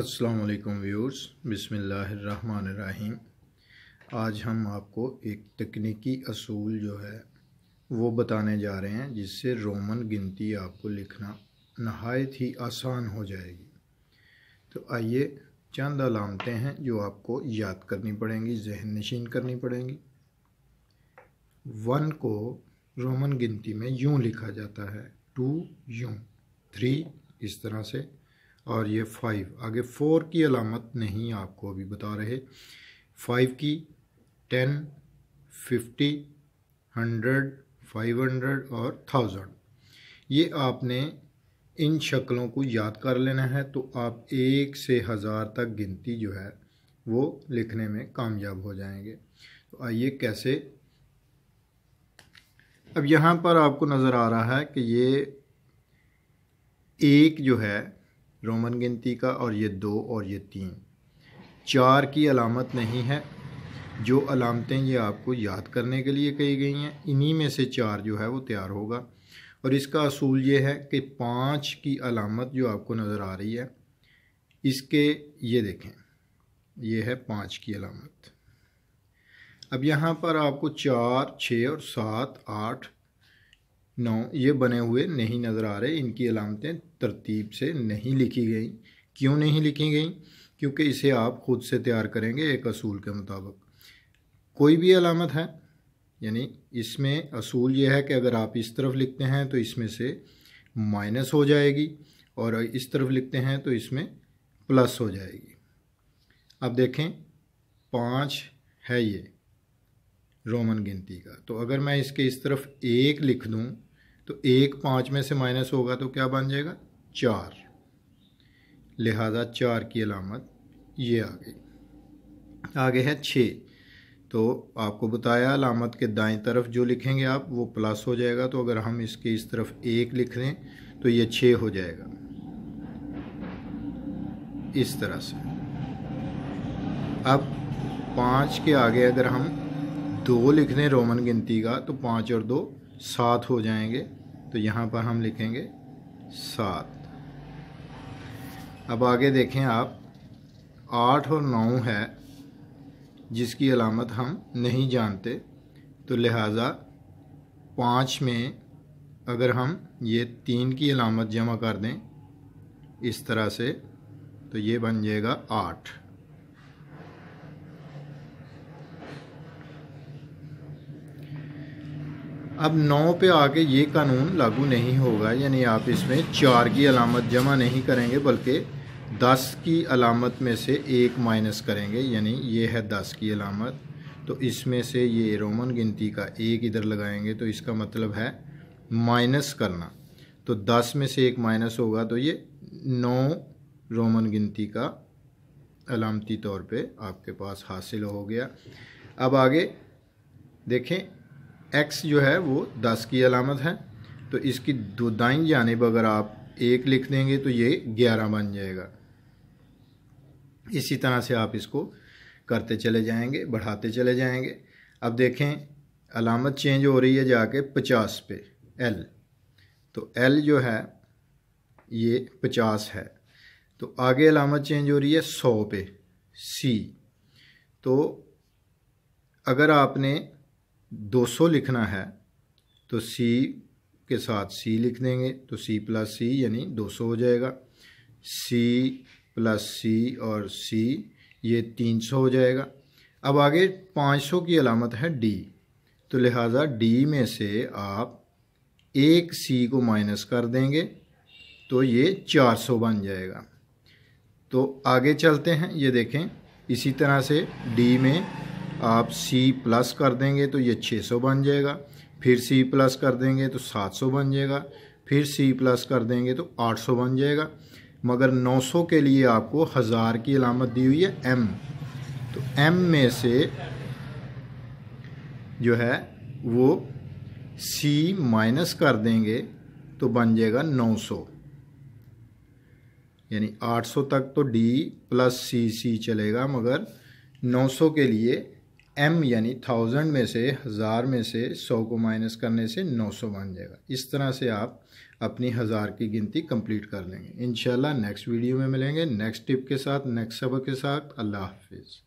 अस्सलाम वालेकुम व्यूर्स बिसमीम आज हम आपको एक तकनीकी असूल जो है वो बताने जा रहे हैं जिससे रोमन गिनती आपको लिखना नहायत ही आसान हो जाएगी तो आइए चंद अलामतें हैं जो आपको याद करनी पड़ेंगी जहन नशीन करनी पड़ेंगी वन को रोमन गिनती में यूँ लिखा जाता है टू यूँ थ्री इस तरह से और ये फाइव आगे फ़ोर की अलामत नहीं आपको अभी बता रहे फाइव की ten fifty hundred five hundred और थाउजेंड ये आपने इन शक्लों को याद कर लेना है तो आप एक से हज़ार तक गिनती जो है वो लिखने में कामयाब हो जाएंगे तो आइए कैसे अब यहाँ पर आपको नज़र आ रहा है कि ये एक जो है रोमन गिनती का और ये दो और ये तीन चार की अलामत नहीं है जो अलामतें ये आपको याद करने के लिए कही गई हैं इन्हीं में से चार जो है वो तैयार होगा और इसका असूल ये है कि पाँच की अलामत जो आपको नज़र आ रही है इसके ये देखें ये है पाँच की अलामत अब यहाँ पर आपको चार छः और सात आठ नौ ये बने हुए नहीं नज़र आ रहे इनकी अलामतें तरतीब से नहीं लिखी गई क्यों नहीं लिखी गई क्योंकि इसे आप ख़ुद से तैयार करेंगे एक असूल के मुताबिक कोई भी अलामत है यानी इसमें असूल यह है कि अगर आप इस तरफ लिखते हैं तो इसमें से माइनस हो जाएगी और इस तरफ लिखते हैं तो इसमें प्लस हो जाएगी अब देखें पाँच है ये रोमन गिनती का तो अगर मैं इसके इस तरफ एक लिख दूँ तो एक पाँच में से माइनस होगा तो क्या बन जाएगा चार लिहाजा चार की अलामत ये आ गई आगे है छः तो आपको बताया अलामत के दाएं तरफ जो लिखेंगे आप वो प्लस हो जाएगा तो अगर हम इसके इस तरफ एक लिख दें तो ये छः हो जाएगा इस तरह से अब पाँच के आगे अगर हम दो लिख दें रोमन गिनती का तो पाँच और दो सात हो जाएंगे तो यहाँ पर हम लिखेंगे सात अब आगे देखें आप आठ और नौ है जिसकी अलामत हम नहीं जानते तो लिहाजा पाँच में अगर हम ये तीन की अलामत जमा कर दें इस तरह से तो ये बन जाएगा आठ अब नौ पे आके ये कानून लागू नहीं होगा यानी आप इसमें चार की अलामत जमा नहीं करेंगे बल्कि दस की अलामत में से एक माइनस करेंगे यानी ये है दस की अलामत तो इसमें से ये रोमन गिनती का एक इधर लगाएंगे तो इसका मतलब है माइनस करना तो दस में से एक माइनस होगा तो ये नौ रोमन गिनती का अलामती तौर पे आपके पास हासिल हो गया अब आगे देखें एक्स जो है वो दस की अलामत है तो इसकी दो दाइन जानब अगर आप एक लिख देंगे तो ये ग्यारह बन जाएगा इसी तरह से आप इसको करते चले जाएंगे बढ़ाते चले जाएंगे अब देखें अलामत चेंज हो रही है जाके पचास पे एल तो एल जो है ये पचास है तो आगे अलामत चेंज हो रही है सौ पे सी तो अगर आपने 200 लिखना है तो सी के साथ सी लिख देंगे तो सी प्लस सी यानी 200 हो जाएगा सी प्लस सी और सी ये 300 हो जाएगा अब आगे 500 की अलामत है डी तो लिहाजा डी में से आप एक सी को माइनस कर देंगे तो ये 400 बन जाएगा तो आगे चलते हैं ये देखें इसी तरह से डी में आप C प्लस कर देंगे तो ये 600 बन जाएगा फिर C प्लस कर देंगे तो 700 बन जाएगा फिर C प्लस कर देंगे तो 800 बन जाएगा मगर 900 के लिए आपको हज़ार की अलामत दी हुई है M तो M में से जो है वो C माइनस कर देंगे तो बन जाएगा 900 यानी 800 तक तो D प्लस सी सी चलेगा मगर 900 के लिए एम यानी थाउजेंड में से हज़ार में से सौ को माइनस करने से नौ सौ बन जाएगा इस तरह से आप अपनी हज़ार की गिनती कंप्लीट कर लेंगे इन नेक्स्ट वीडियो में मिलेंगे नेक्स्ट टिप के साथ नेक्स्ट सबक के साथ अल्लाह हाफिज़